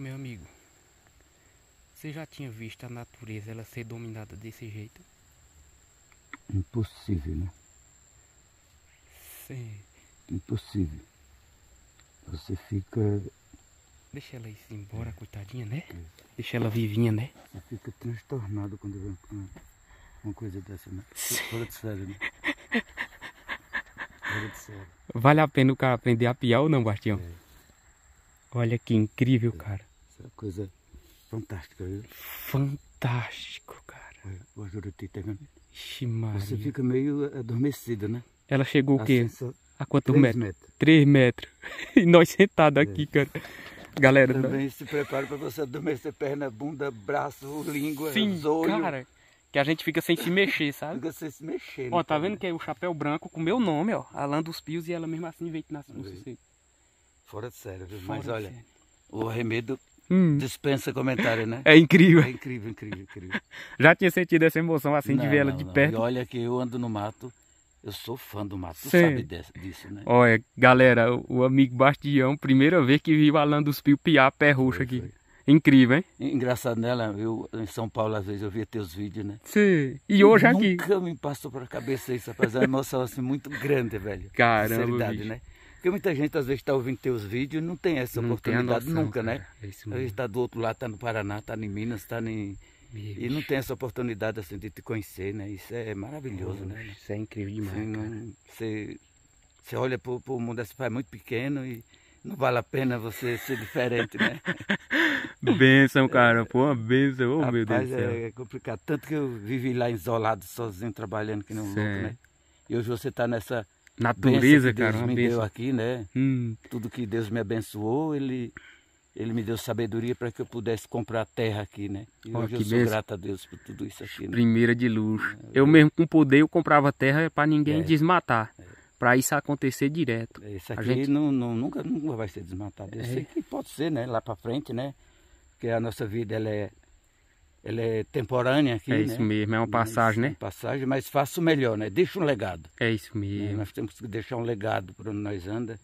meu amigo, você já tinha visto a natureza ela ser dominada desse jeito? Impossível, né? Sim. Impossível. Você fica. Deixa ela ir embora, é. coitadinha, né? É. Deixa ela vivinha, né? Você fica transtornado quando vê uma, uma coisa dessa, né? Fora de sério, né? Fora de sério. Vale a pena o cara aprender a piar ou não, Bastião? É. Olha que incrível, é. cara coisa fantástica, viu? Fantástico, cara. O Juruti tá vendo? Ixi, Você fica meio adormecido, né? Ela chegou o quê? A quantos metros? metros? Três metros. e nós sentados é. aqui, é. cara. Galera, também tá... se prepara para você adormecer perna, bunda, braço, língua, Sim, olho. cara. Que a gente fica sem se mexer, sabe? Fica sem se mexer. Né, ó, tá vendo que é o chapéu branco com meu nome, ó. Alan dos Pios e ela mesmo assim vem na, Fora de sério, viu? Fora Mas olha, sério. o arremedo hum. dispensa comentário, né? É incrível. É incrível, incrível, incrível. Já tinha sentido essa emoção assim não, de ver ela não, de não. perto? E olha que eu ando no mato, eu sou fã do mato, Sim. tu sabe disso, né? Olha, galera, o amigo Bastião, primeira vez que viu Alan dos Pio piar pé roxo aqui. Foi. Incrível, hein? Engraçado, nela, né, Eu, em São Paulo, às vezes, eu via teus vídeos, né? Sim. E hoje eu aqui. Nunca me passou pela cabeça isso, rapaz. É uma emoção, assim, muito grande, velho. Caramba, Sinceridade, bicho. né? Porque muita gente às vezes está ouvindo teus vídeos e não tem essa não oportunidade tem noção, nunca, né? É isso mesmo. Às vezes está do outro lado, está no Paraná, está em Minas, está em... E não tem essa oportunidade assim de te conhecer, né? Isso é maravilhoso, né? Isso é incrível demais, assim, não, Você, você olha para o mundo desse pai é muito pequeno e não vale a pena você ser diferente, né? benção, cara. Pô, uma benção. Oh, meu Deus do é céu. É complicado. Tanto que eu vivi lá isolado, sozinho, trabalhando aqui no Sim. Louco, é. né? E hoje você está nessa natureza, que Deus cara. Deus me bênção. deu aqui, né? Hum. Tudo que Deus me abençoou, ele, ele me deu sabedoria para que eu pudesse comprar terra aqui, né? E hoje eu sou bênção. grato a Deus por tudo isso aqui. Né? Primeira de luxo. É, eu mesmo com poder eu comprava terra para ninguém é. desmatar. É. Para isso acontecer direto. É, isso aqui a gente... não, não, nunca, nunca vai ser desmatado. Eu é. sei que pode ser, né? Lá para frente, né? Porque a nossa vida ela é ela é temporânea aqui, É né? isso né? mesmo, é uma passagem, mas, né? Passagem, mas faça o melhor, né? Deixa um legado. É isso mesmo. Né? Nós temos que deixar um legado para onde nós anda,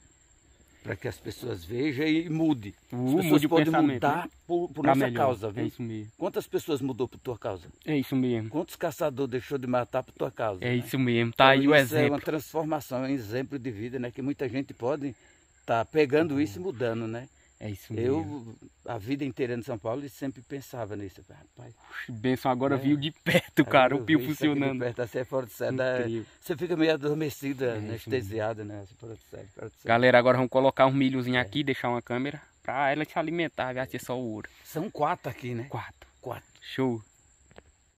para que as pessoas vejam e mude. Uh, as pessoas podem né? mudar né? por, por nossa melhor. causa, é viu? É isso mesmo. Quantas pessoas mudou por tua causa? É isso mesmo. Quantos caçadores deixou de matar por tua causa? É né? isso mesmo, tá então, aí o exemplo. é uma transformação, é um exemplo de vida, né? Que muita gente pode estar tá pegando uhum. isso e mudando, né? É isso mesmo. Eu, a vida inteira em São Paulo, eu sempre pensava nisso. Rapaz, Benção, agora é. Né? viu de perto, cara, o pio funcionando. Perto, assim, é fora de né? você fica meio adormecida, é, é anestesiada, né? Assim, fora de fora de Galera, agora vamos colocar um milhozinho é. aqui, deixar uma câmera, pra ela se alimentar, vai ser só o ouro. São quatro aqui, né? Quatro. Quatro. Show.